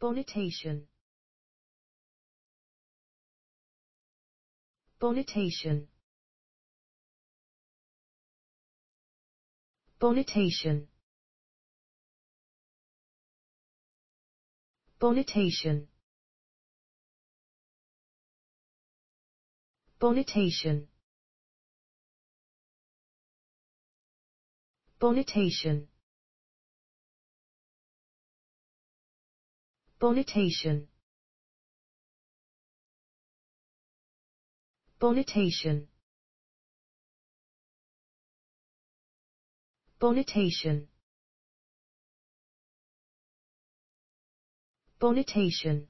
Bonitation. Bonitation. Bonitation. Bonitation. Bonitation. Bonitation. Bonitation Bonitation Bonitation Bonitation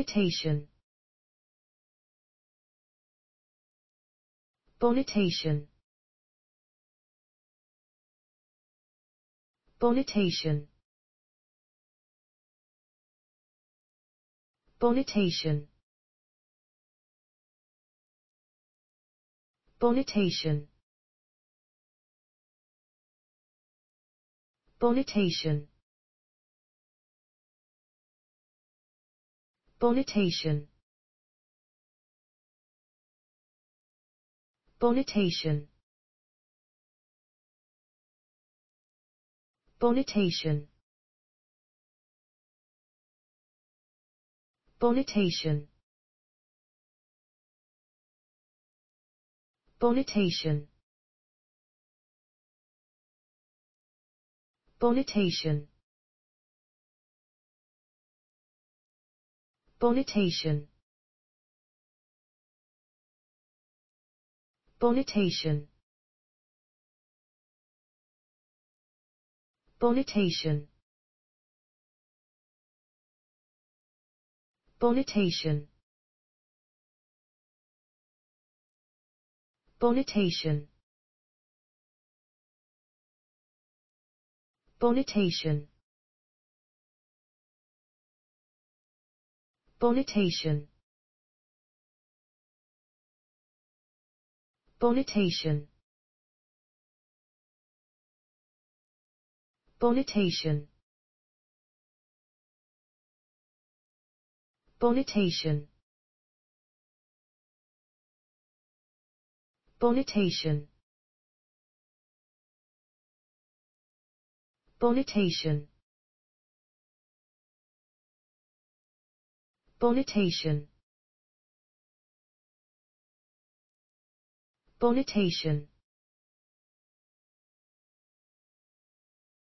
Bonitation Bonitation Bonitation. Bonitation. Bonitation. Bonitation. Bonitation. Bonitation. Bonitation. Bonitation. Bonitation. Bonitation. Bonitation. Bonitation. Bonitation Bonitation Bonitation Bonitation Bonitation Bonitation Bonitation. Bonitation. Bonitation. Bonitation. Bonitation. Bonitation.